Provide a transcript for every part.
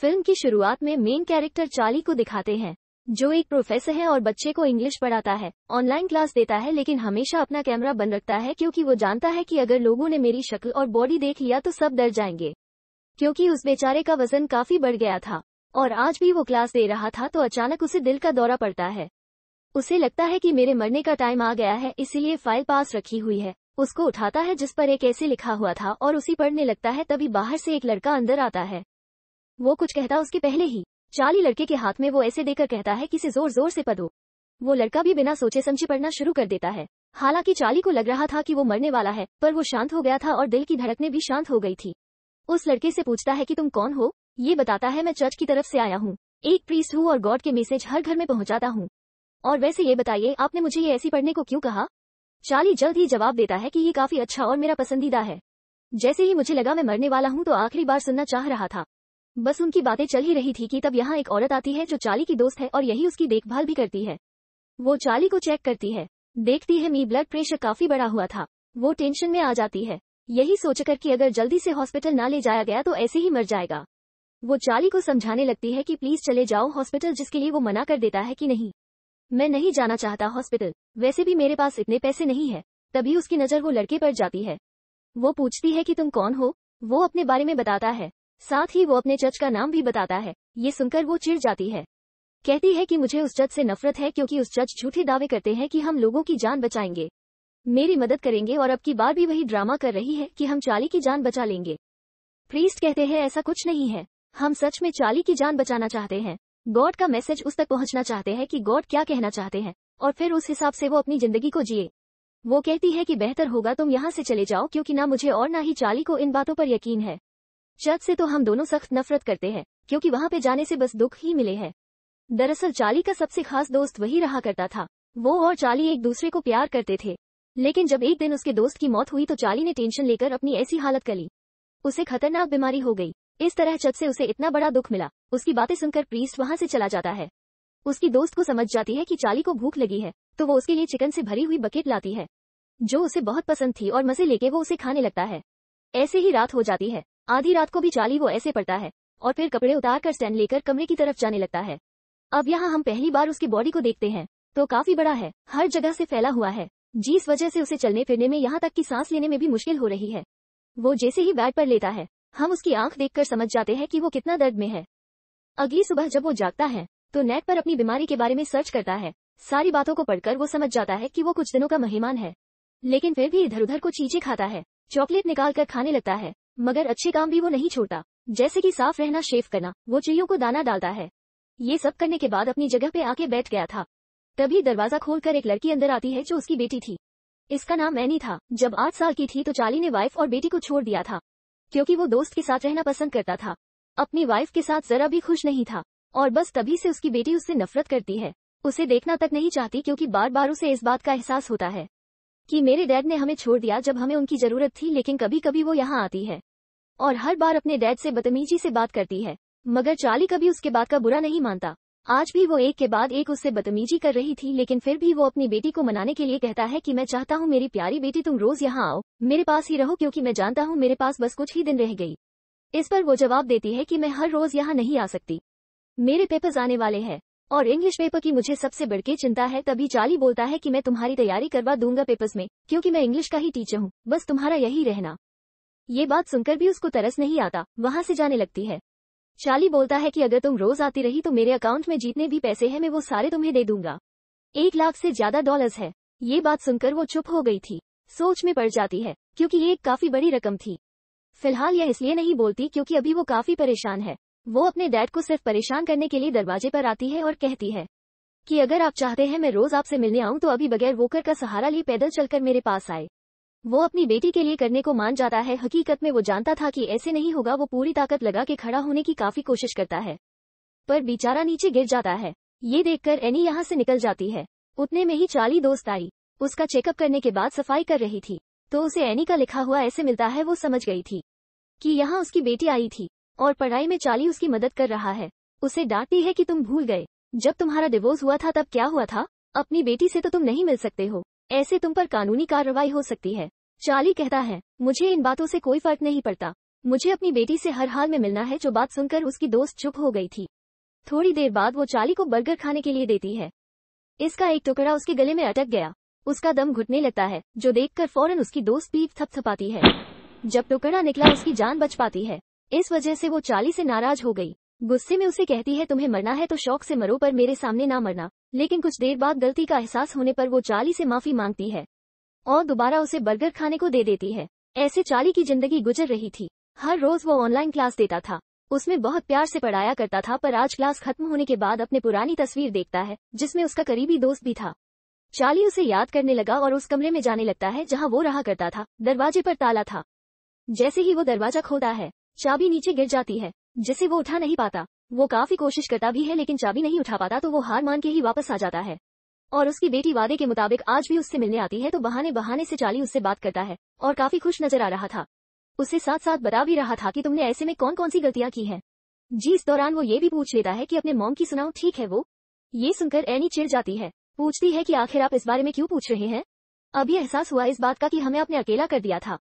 film की शुरुआत में मेन कैरेक्टर चाली को दिखाते हैं जो एक प्रोफेसर है और बच्चे को इंग्लिश पढ़ाता है ऑनलाइन क्लास देता है लेकिन हमेशा अपना कैमरा बंद रखता है क्योंकि वो जानता है कि अगर लोगों ने मेरी शक्ल और बॉडी देख लिया तो सब डर जाएंगे क्योंकि उस बेचारे का वजन काफी बढ़ गया था और आज भी वो क्लास दे रहा था तो अचानक उसे दिल का दौरा पड़ता है उसे लगता है कि मेरे मरने का टाइम आ गया है इसीलिए फाइल पास रखी हुई है उसको उठाता है जिस पर एक ऐसे लिखा हुआ था और उसी पढ़ने लगता है तभी बाहर से एक लड़का अंदर आता है वो कुछ कहता उसके पहले ही चाली लड़के के हाथ में वो ऐसे देकर कहता है कि इसे जोर जोर से पदो वो लड़का भी बिना सोचे समझे पढ़ना शुरू कर देता है हालांकि चाली को लग रहा था कि वो मरने वाला है पर वो शांत हो गया था और दिल की धड़कने भी शांत हो गई थी उस लड़के से पूछता है कि तुम कौन हो ये बताता है मैं चर्च की तरफ से आया हूँ एक प्रीस्ट हूँ और गॉड के मैसेज हर घर में पहुँचाता हूँ और वैसे ये बताइए आपने मुझे ये ऐसी पढ़ने को क्यों कहा चाली जल्द ही जवाब देता है कि ये काफी अच्छा और मेरा पसंदीदा है जैसे ही मुझे लगा मैं मरने वाला हूँ तो आखिरी बार सुनना चाह रहा था बस उनकी बातें चल ही रही थी कि तब यहाँ एक औरत आती है जो चाली की दोस्त है और यही उसकी देखभाल भी करती है वो चाली को चेक करती है देखती है मी ब्लड प्रेशर काफी बड़ा हुआ था वो टेंशन में आ जाती है यही सोचकर कि अगर जल्दी से हॉस्पिटल ना ले जाया गया तो ऐसे ही मर जाएगा वो चाली को समझाने लगती है कि प्लीज चले जाओ हॉस्पिटल जिसके लिए वो मना कर देता है कि नहीं मैं नहीं जाना चाहता हॉस्पिटल वैसे भी मेरे पास इतने पैसे नहीं है तभी उसकी नजर वो लड़के पर जाती है वो पूछती है कि तुम कौन हो वो अपने बारे में बताता है साथ ही वो अपने चर्च का नाम भी बताता है ये सुनकर वो चिढ़ जाती है कहती है कि मुझे उस चर्च से नफरत है क्योंकि उस चर्च झूठे दावे करते हैं कि हम लोगों की जान बचाएंगे मेरी मदद करेंगे और अब की बार भी वही ड्रामा कर रही है कि हम चाली की जान बचा लेंगे प्रीस्ट कहते हैं ऐसा कुछ नहीं है हम सच में चाली की जान बचाना चाहते हैं गॉड का मैसेज उस तक पहुंचना चाहते हैं कि गॉड क्या कहना चाहते हैं और फिर उस हिसाब से वो अपनी जिंदगी को जिए वो कहती है कि बेहतर होगा तुम यहाँ से चले जाओ क्योंकि ना मुझे और ना ही चाली को इन बातों पर यकीन है चर्च से तो हम दोनों सख्त नफरत करते हैं क्योंकि वहाँ पे जाने से बस दुख ही मिले हैं दरअसल चाली का सबसे खास दोस्त वही रहा करता था वो और चाली एक दूसरे को प्यार करते थे लेकिन जब एक दिन उसके दोस्त की मौत हुई तो चाली ने टेंशन लेकर अपनी ऐसी हालत कर ली उसे खतरनाक बीमारी हो गई इस तरह चत से उसे इतना बड़ा दुख मिला उसकी बातें सुनकर प्रीस्ट वहाँ से चला जाता है उसकी दोस्त को समझ जाती है कि चाली को भूख लगी है तो वो उसके लिए चिकन से भरी हुई बकेट लाती है जो उसे बहुत पसंद थी और मजे लेके वो उसे खाने लगता है ऐसे ही रात हो जाती है आधी रात को भी चाली वो ऐसे पड़ता है और फिर कपड़े उतार कर स्टैंड लेकर कमरे की तरफ जाने लगता है अब यहाँ हम पहली बार उसकी बॉडी को देखते हैं तो काफी बड़ा है हर जगह से फैला हुआ है जिस वजह से उसे चलने फिरने में यहाँ तक की सांस लेने में भी मुश्किल हो रही है वो जैसे ही बैड पर लेता है हम उसकी आंख देखकर समझ जाते हैं कि वो कितना दर्द में है अगली सुबह जब वो जागता है तो नेट पर अपनी बीमारी के बारे में सर्च करता है सारी बातों को पढ़कर वो समझ जाता है कि वो कुछ दिनों का मेहमान है लेकिन फिर भी इधर उधर को चीजें खाता है चॉकलेट निकाल कर खाने लगता है मगर अच्छे काम भी वो नहीं छोड़ता जैसे कि साफ रहना शेव करना वो चिड़ियों को दाना डालता है ये सब करने के बाद अपनी जगह पे आके बैठ गया था तभी दरवाजा खोलकर एक लड़की अंदर आती है जो उसकी बेटी थी इसका नाम मैनी था जब आठ साल की थी तो चाली ने वाइफ और बेटी को छोड़ दिया था क्योंकि वो दोस्त के साथ रहना पसंद करता था अपनी वाइफ के साथ जरा भी खुश नहीं था और बस तभी से उसकी बेटी उससे नफरत करती है उसे देखना तक नहीं चाहती क्योंकि बार बार उसे इस बात का एहसास होता है कि मेरे डैड ने हमें छोड़ दिया जब हमें उनकी जरूरत थी लेकिन कभी कभी वो यहाँ आती है और हर बार अपने डैड से बदतमीजी से बात करती है मगर चार्ली कभी उसके बात का बुरा नहीं मानता आज भी वो एक के बाद एक उससे बदतमीजी कर रही थी लेकिन फिर भी वो अपनी बेटी को मनाने के लिए कहता है कि मैं चाहता हूँ मेरी प्यारी बेटी तुम रोज यहाँ आओ मेरे पास ही रहो क्योंकि मैं जानता हूँ मेरे पास बस कुछ ही दिन रह गई इस पर वो जवाब देती है कि मैं हर रोज यहाँ नहीं आ सकती मेरे पेपर्स आने वाले हैं और इंग्लिश पेपर की मुझे सबसे बड़के चिंता है तभी चाली बोलता है कि मैं तुम्हारी तैयारी करवा दूंगा पेपर्स में क्योंकि मैं इंग्लिश का ही टीचर हूँ बस तुम्हारा यही रहना ये बात सुनकर भी उसको तरस नहीं आता वहाँ से जाने लगती है चाली बोलता है कि अगर तुम रोज आती रही तो मेरे अकाउंट में जितने भी पैसे हैं मैं वो सारे तुम्हें दे दूंगा एक लाख से ज्यादा डॉलर्स है ये बात सुनकर वो चुप हो गई थी सोच में पड़ जाती है क्योंकि ये एक काफी बड़ी रकम थी फिलहाल यह इसलिए नहीं बोलती क्योंकि अभी वो काफी परेशान है वो अपने डैड को सिर्फ परेशान करने के लिए दरवाजे पर आती है और कहती है कि अगर आप चाहते हैं मैं रोज आपसे मिलने आऊं तो अभी बगैर वोकर का सहारा लिए पैदल चलकर मेरे पास आए वो अपनी बेटी के लिए करने को मान जाता है हकीकत में वो जानता था कि ऐसे नहीं होगा वो पूरी ताकत लगा के खड़ा होने की काफी कोशिश करता है पर बेचारा नीचे गिर जाता है ये देखकर एनी यहाँ से निकल जाती है उतने में ही चाली दोस्त आई उसका चेकअप करने के बाद सफाई कर रही थी तो उसे एनी का लिखा हुआ ऐसे मिलता है वो समझ गई थी कि यहाँ उसकी बेटी आई थी और पढ़ाई में चाली उसकी मदद कर रहा है उसे डांटती है कि तुम भूल गए जब तुम्हारा डिवोर्स हुआ था तब क्या हुआ था अपनी बेटी से तो तुम नहीं मिल सकते हो ऐसे तुम पर कानूनी कार्रवाई हो सकती है चाली कहता है मुझे इन बातों से कोई फर्क नहीं पड़ता मुझे अपनी बेटी से हर हाल में मिलना है जो बात सुनकर उसकी दोस्त चुप हो गई थी थोड़ी देर बाद वो चाली को बर्गर खाने के लिए देती है इसका एक टुकड़ा उसके गले में अटक गया उसका दम घुटने लगता है जो देखकर फौरन उसकी दोस्त पीठ थपथपाती है जब टुकड़ा निकला उसकी जान बच पाती है इस वजह से वो चाली से नाराज हो गई गुस्से में उसे कहती है तुम्हें मरना है तो शौक से मरो पर मेरे सामने ना मरना लेकिन कुछ देर बाद गलती का एहसास होने पर वो चाली से माफी मांगती है और दोबारा उसे बर्गर खाने को दे देती है ऐसे चाली की जिंदगी गुजर रही थी हर रोज वो ऑनलाइन क्लास देता था उसमें बहुत प्यार से पढ़ाया करता था पर आज क्लास खत्म होने के बाद अपने पुरानी तस्वीर देखता है जिसमें उसका करीबी दोस्त भी था चाली उसे याद करने लगा और उस कमरे में जाने लगता है जहाँ वो रहा करता था दरवाजे पर ताला था जैसे ही वो दरवाजा खोलता है चाबी नीचे गिर जाती है जिसे वो उठा नहीं पाता वो काफी कोशिश करता भी है लेकिन चाबी नहीं उठा पाता तो वो हार मान के ही वापस आ जाता है और उसकी बेटी वादे के मुताबिक आज भी उससे मिलने आती है तो बहाने बहाने से चाली उससे बात करता है और काफी खुश नजर आ रहा था उसे साथ साथ बता भी रहा था कि तुमने ऐसे में कौन कौन सी गलतियां की हैं जी इस दौरान वो ये भी पूछ लेता है कि अपने मॉम की सुनाओ ठीक है वो ये सुनकर एनी चिड़ जाती है पूछती है कि आखिर आप इस बारे में क्यों पूछ रहे हैं अभी एहसास हुआ इस बात का कि हमें अपने अकेला कर दिया था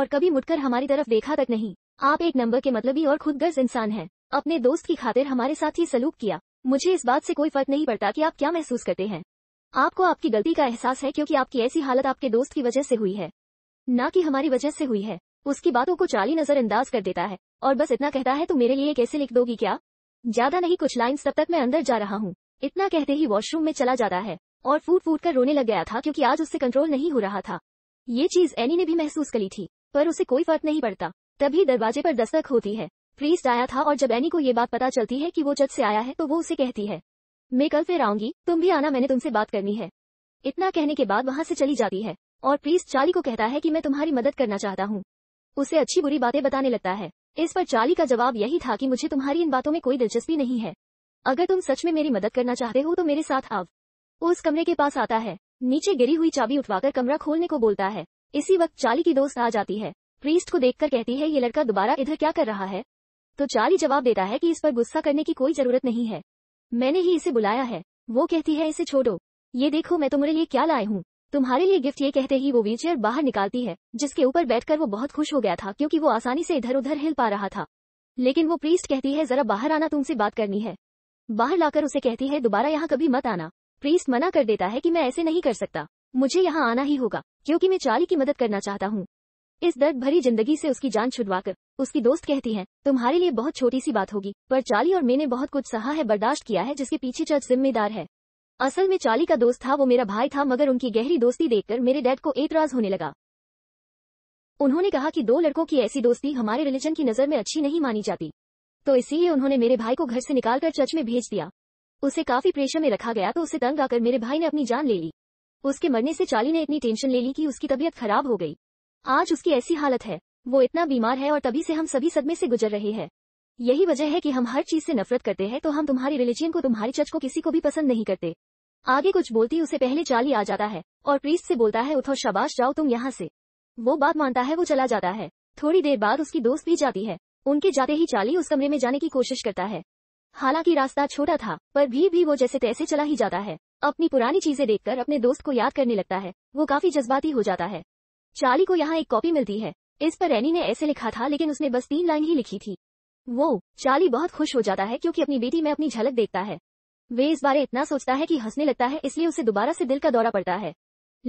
और कभी मुड़कर हमारी तरफ देखा तक नहीं आप एक नंबर के मतलबी और खुद गर्ज इंसान हैं अपने दोस्त की खातिर हमारे साथ ही सलूक किया मुझे इस बात से कोई फर्क नहीं पड़ता कि आप क्या महसूस करते हैं आपको आपकी गलती का एहसास है क्योंकि आपकी ऐसी हालत आपके दोस्त की वजह से हुई है न कि हमारी वजह से हुई है उसकी बातों को चाली नजरअंदाज कर देता है और बस इतना कहता है तो मेरे लिए कैसे लिख दोगी क्या ज्यादा नहीं कुछ लाइन्स तब तक मैं अंदर जा रहा हूँ इतना कहते ही वॉशरूम में चला जाता है और फूट फूट कर रोने लग गया था क्योंकि आज उससे कंट्रोल नहीं हो रहा था ये चीज एनी ने भी महसूस करी थी पर उसे कोई फर्क नहीं पड़ता तभी दरवाजे पर दस्तक होती है प्रीस्ट आया था और जब एनी को ये बात पता चलती है कि वो जज से आया है तो वो उसे कहती है मैं कल फिर आऊंगी तुम भी आना मैंने तुमसे बात करनी है इतना कहने के बाद वहाँ से चली जाती है और प्रीस्ट चाली को कहता है कि मैं तुम्हारी मदद करना चाहता हूँ उसे अच्छी बुरी बातें बताने लगता है इस पर चाली का जवाब यही था कि मुझे तुम्हारी इन बातों में कोई दिलचस्पी नहीं है अगर तुम सच में मेरी मदद करना चाहते हो तो मेरे साथ आओ उस कमरे के पास आता है नीचे गिरी हुई चाबी उठवाकर कमरा खोलने को बोलता है इसी वक्त चाली की दोस्त आ जाती है प्रीस्ट को देखकर कहती है ये लड़का दोबारा इधर क्या कर रहा है तो चार्ली जवाब देता है कि इस पर गुस्सा करने की कोई जरूरत नहीं है मैंने ही इसे बुलाया है वो कहती है इसे छोड़ो ये देखो मैं तुम्हारे लिए क्या लाए हूँ तुम्हारे लिए गिफ्ट ये कहते ही वो व्हीलचेयर बाहर निकालती है जिसके ऊपर बैठकर वो बहुत खुश हो गया था क्योंकि वो आसानी से इधर उधर हिल पा रहा था लेकिन वो प्रीस्ट कहती है जरा बाहर आना तुमसे बात करनी है बाहर लाकर उसे कहती है दोबारा यहाँ कभी मत आना प्रीस्ट मना कर देता है कि मैं ऐसे नहीं कर सकता मुझे यहाँ आना ही होगा क्योंकि मैं चार्ली की मदद करना चाहता हूँ इस दर्द भरी जिंदगी से उसकी जान छुड़वाकर उसकी दोस्त कहती है तुम्हारे लिए बहुत छोटी सी बात होगी पर चाली और मैंने बहुत कुछ सहा है बर्दाश्त किया है जिसके पीछे चर्च जिम्मेदार है असल में चाली का दोस्त था वो मेरा भाई था मगर उनकी गहरी दोस्ती देखकर मेरे डैड को एतराज होने लगा उन्होंने कहा कि दो लड़कों की ऐसी दोस्ती हमारे रिलीजन की नज़र में अच्छी नहीं मानी जाती तो इसीलिए उन्होंने मेरे भाई को घर से निकालकर चर्च में भेज दिया उसे काफी प्रेशर में रखा गया तो उसे तंग आकर मेरे भाई ने अपनी जान ले ली उसके मरने से चाली ने इतनी टेंशन ले ली कि उसकी तबीयत खराब हो गई आज उसकी ऐसी हालत है वो इतना बीमार है और तभी से हम सभी सदमे से गुजर रहे हैं यही वजह है कि हम हर चीज से नफरत करते हैं तो हम तुम्हारी रिलीजियन को तुम्हारी चर्च को किसी को भी पसंद नहीं करते आगे कुछ बोलती उसे पहले चाली आ जाता है और प्रीस्ट से बोलता है उठो शबाश जाओ तुम यहाँ से वो बात मानता है वो चला जाता है थोड़ी देर बाद उसकी दोस्त भी जाती है उनके जाते ही चाली उस कमरे में जाने की कोशिश करता है हालांकि रास्ता छोटा था पर भी भी वो जैसे तैसे चला ही जाता है अपनी पुरानी चीजें देखकर अपने दोस्त को याद करने लगता है वो काफी जज्बाती हो जाता है चार्ली को यहाँ एक कॉपी मिलती है इस पर रैनी ने ऐसे लिखा था लेकिन उसने बस तीन लाइन ही लिखी थी वो चार्ली बहुत खुश हो जाता है क्योंकि अपनी बेटी में अपनी झलक देखता है वे इस बारे इतना सोचता है कि हंसने लगता है इसलिए उसे दोबारा से दिल का दौरा पड़ता है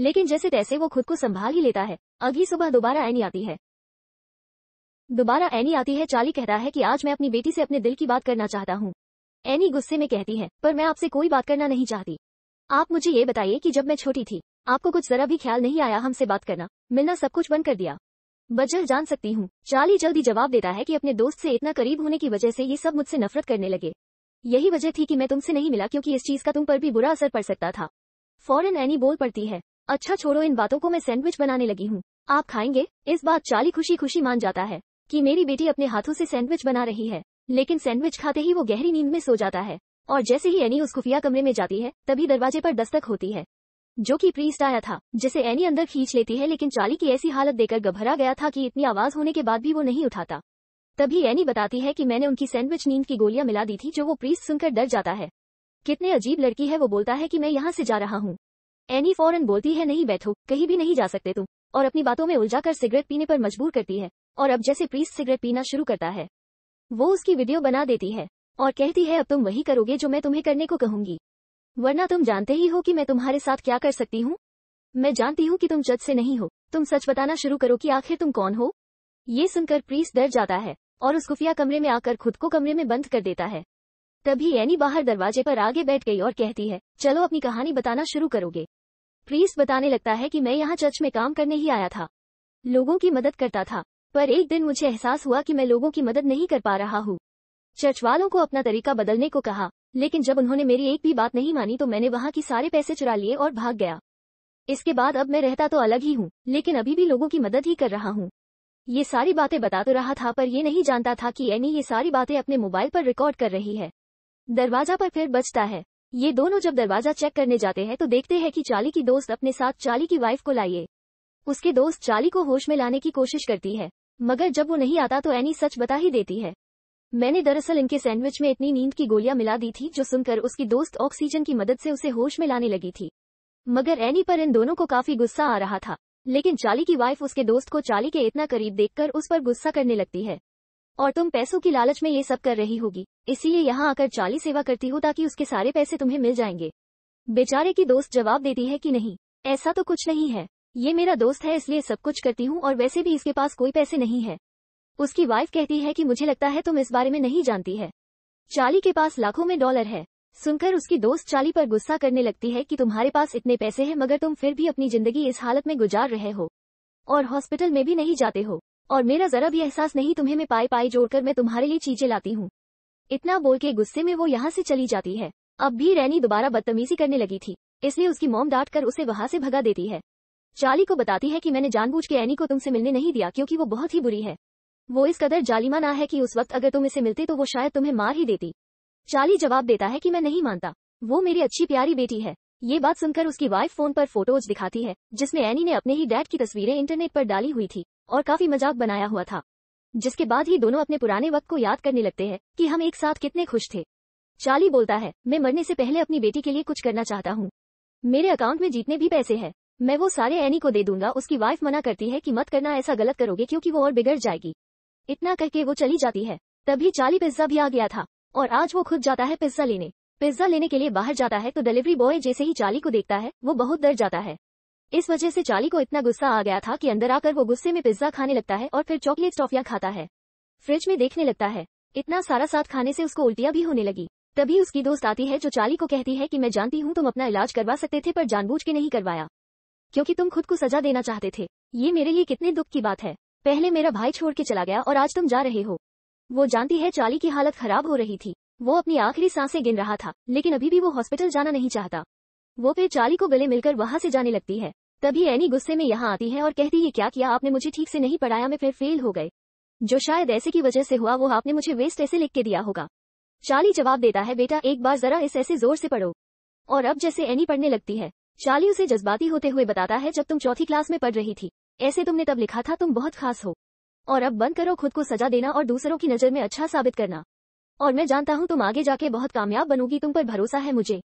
लेकिन जैसे तैसे वो खुद को संभाल ही लेता है अगली सुबह दोबारा एनी आती है दोबारा एनी आती है चाली कहता है कि आज मैं अपनी बेटी से अपने दिल की बात करना चाहता हूँ एनी गुस्से में कहती है पर मैं आपसे कोई बात करना नहीं चाहती आप मुझे ये बताइए कि जब मैं छोटी थी आपको कुछ जरा भी ख्याल नहीं आया हमसे बात करना मिलना सब कुछ बंद कर दिया बजर जान सकती हूँ चार्ली जल्दी जवाब देता है कि अपने दोस्त से इतना करीब होने की वजह से ये सब मुझसे नफरत करने लगे यही वजह थी कि मैं तुमसे नहीं मिला क्योंकि इस चीज का तुम पर भी बुरा असर पड़ सकता था फौरन एनी बोल पड़ती है अच्छा छोड़ो इन बातों को मैं सैंडविच बनाने लगी हूँ आप खाएंगे इस बात चाली खुशी खुशी मान जाता है कि मेरी बेटी अपने हाथों से सैंडविच बना रही है लेकिन सैंडविच खाते ही वो गहरी नींद में सो जाता है और जैसे ही एनी उस खुफिया कमरे में जाती है तभी दरवाजे पर दस्तक होती है जो कि प्रीस्ट आया था जिसे एनी अंदर खींच लेती है लेकिन चाली की ऐसी हालत देकर घबरा गया था कि इतनी आवाज होने के बाद भी वो नहीं उठाता तभी एनी बताती है कि मैंने उनकी सैंडविच नींद की गोलियां मिला दी थी जो वो प्रीस्ट सुनकर डर जाता है कितने अजीब लड़की है वो बोलता है कि मैं यहाँ से जा रहा हूँ एनी फौरन बोलती है नहीं बैठो कहीं भी नहीं जा सकते तुम और अपनी बातों में उलझा कर सिगरेट पीने पर मजबूर करती है और अब जैसे प्रीस्ट सिगरेट पीना शुरू करता है वो उसकी वीडियो बना देती है और कहती है अब तुम वही करोगे जो मैं तुम्हें करने को कहूंगी वरना तुम जानते ही हो कि मैं तुम्हारे साथ क्या कर सकती हूँ मैं जानती हूँ कि तुम जज से नहीं हो तुम सच बताना शुरू करो कि आखिर तुम कौन हो ये सुनकर प्रीस डर जाता है और उस खुफिया कमरे में आकर खुद को कमरे में बंद कर देता है तभी एनी बाहर दरवाजे पर आगे बैठ गई और कहती है चलो अपनी कहानी बताना शुरू करोगे प्रीस बताने लगता है कि मैं यहाँ चर्च में काम करने ही आया था लोगों की मदद करता था पर एक दिन मुझे एहसास हुआ कि मैं लोगों की मदद नहीं कर पा रहा हूँ चर्च वालों को अपना तरीका बदलने को कहा लेकिन जब उन्होंने मेरी एक भी बात नहीं मानी तो मैंने वहाँ की सारे पैसे चुरा लिए और भाग गया इसके बाद अब मैं रहता तो अलग ही हूँ लेकिन अभी भी लोगों की मदद ही कर रहा हूँ ये सारी बातें बता तो रहा था पर ये नहीं जानता था कि एनी ये सारी बातें अपने मोबाइल पर रिकॉर्ड कर रही है दरवाजा पर फिर बचता है ये दोनों जब दरवाजा चेक करने जाते हैं तो देखते हैं कि चाली की दोस्त अपने साथ चाली की वाइफ को लाइए उसके दोस्त चाली को होश में लाने की कोशिश करती है मगर जब वो नहीं आता तो एनी सच बता ही देती है मैंने दरअसल इनके सैंडविच में इतनी नींद की गोलियां मिला दी थी जो सुनकर उसकी दोस्त ऑक्सीजन की मदद से उसे होश में लाने लगी थी मगर एनी पर इन दोनों को काफी गुस्सा आ रहा था लेकिन चाली की वाइफ उसके दोस्त को चाली के इतना करीब देखकर उस पर गुस्सा करने लगती है और तुम पैसों की लालच में ये सब कर रही होगी इसीलिए यहाँ आकर चाली सेवा करती हो ताकि उसके सारे पैसे तुम्हें मिल जाएंगे बेचारे की दोस्त जवाब देती है कि नहीं ऐसा तो कुछ नहीं है ये मेरा दोस्त है इसलिए सब कुछ करती हूँ और वैसे भी इसके पास कोई पैसे नहीं है उसकी वाइफ कहती है कि मुझे लगता है तुम इस बारे में नहीं जानती है चाली के पास लाखों में डॉलर है सुनकर उसकी दोस्त चाली पर गुस्सा करने लगती है कि तुम्हारे पास इतने पैसे हैं मगर तुम फिर भी अपनी जिंदगी इस हालत में गुजार रहे हो और हॉस्पिटल में भी नहीं जाते हो और मेरा जरा भी एहसास नहीं तुम्हें मैं पाए पाए जोड़कर मैं तुम्हारे लिए चीजें लाती हूँ इतना बोल के गुस्से में वो यहाँ से चली जाती है अब भी रैनी दोबारा बदतमीजी करने लगी थी इसलिए उसकी मोम डांट कर उसे वहाँ से भगा देती है चाली को बताती है कि मैंने जानबूझ के एनी को तुमसे मिलने नहीं दिया क्योंकि वो बहुत ही बुरी है वो इस कदर जालिमाना है कि उस वक्त अगर तुम इसे मिलते तो वो शायद तुम्हें मार ही देती चाली जवाब देता है कि मैं नहीं मानता वो मेरी अच्छी प्यारी बेटी है ये बात सुनकर उसकी वाइफ फोन पर फोटोज दिखाती है जिसमें एनी ने अपने ही डैड की तस्वीरें इंटरनेट पर डाली हुई थी और काफी मजाक बनाया हुआ था जिसके बाद ही दोनों अपने पुराने वक्त को याद करने लगते हैं कि हम एक साथ कितने खुश थे चाली बोलता है मैं मरने से पहले अपनी बेटी के लिए कुछ करना चाहता हूँ मेरे अकाउंट में जितने भी पैसे हैं मैं वो सारे एनी को दे दूंगा उसकी वाइफ मना करती है कि मत करना ऐसा गलत करोगे क्योंकि वो और बिगड़ जाएगी इतना के वो चली जाती है तभी चाली पिज्जा भी आ गया था और आज वो खुद जाता है पिज्जा लेने पिज्जा लेने के लिए बाहर जाता है तो डिलीवरी बॉय जैसे ही चाली को देखता है वो बहुत डर जाता है इस वजह से चाली को इतना गुस्सा आ गया था कि अंदर आकर वो गुस्से में पिज्जा खाने लगता है और फिर चॉकलेट टॉफिया खाता है फ्रिज में देखने लगता है इतना सारा साथ खाने से उसको उल्टियाँ भी होने लगी तभी उसकी दोस्त आती है जो चाली को कहती है कि मैं जानती हूँ तुम अपना इलाज करवा सकते थे पर जानबूझ के नहीं करवाया क्योंकि तुम खुद को सजा देना चाहते थे ये मेरे लिए कितने दुख की बात है पहले मेरा भाई छोड़ के चला गया और आज तुम जा रहे हो वो जानती है चाली की हालत खराब हो रही थी वो अपनी आखिरी सांसें गिन रहा था लेकिन अभी भी वो हॉस्पिटल जाना नहीं चाहता वो फिर चाली को गले मिलकर वहाँ से जाने लगती है तभी एनी गुस्से में यहाँ आती है और कहती है क्या किया आपने मुझे ठीक से नहीं पढ़ाया मैं फिर फेल हो गए जो शायद ऐसे की वजह से हुआ वो आपने मुझे वेस्ट ऐसे लिख के दिया होगा चाली जवाब देता है बेटा एक बार जरा इस ऐसे जोर से पढ़ो और अब जैसे एनी पढ़ने लगती है चाली उसे जज्बाती होते हुए बताता है जब तुम चौथी क्लास में पढ़ रही थी ऐसे तुमने तब लिखा था तुम बहुत खास हो और अब बंद करो खुद को सजा देना और दूसरों की नजर में अच्छा साबित करना और मैं जानता हूँ तुम आगे जाके बहुत कामयाब बनोगी तुम पर भरोसा है मुझे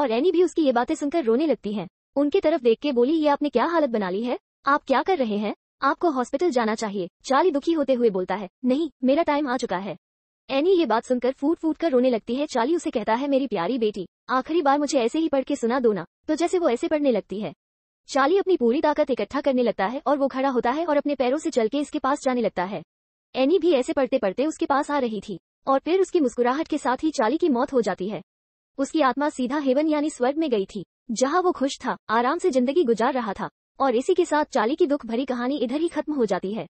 और एनी भी उसकी ये बातें सुनकर रोने लगती है उनके तरफ देख के बोली ये आपने क्या हालत बना ली है आप क्या कर रहे हैं आपको हॉस्पिटल जाना चाहिए चार्ली दुखी होते हुए बोलता है नहीं मेरा टाइम आ चुका है एनी ये बात सुनकर फूट फूट कर रोने लगती है चार्ली उसे कहता है मेरी प्यारी बेटी आखिरी बार मुझे ऐसे ही पढ़ के सुना दो ना तो जैसे वो ऐसे पढ़ने लगती है चाली अपनी पूरी ताकत इकट्ठा करने लगता है और वो खड़ा होता है और अपने पैरों से चल के इसके पास जाने लगता है एनी भी ऐसे पढ़ते पढ़ते उसके पास आ रही थी और फिर उसकी मुस्कुराहट के साथ ही चाली की मौत हो जाती है उसकी आत्मा सीधा हेवन यानी स्वर्ग में गई थी जहाँ वो खुश था आराम से जिंदगी गुजार रहा था और इसी के साथ चाली की दुख भरी कहानी इधर ही खत्म हो जाती है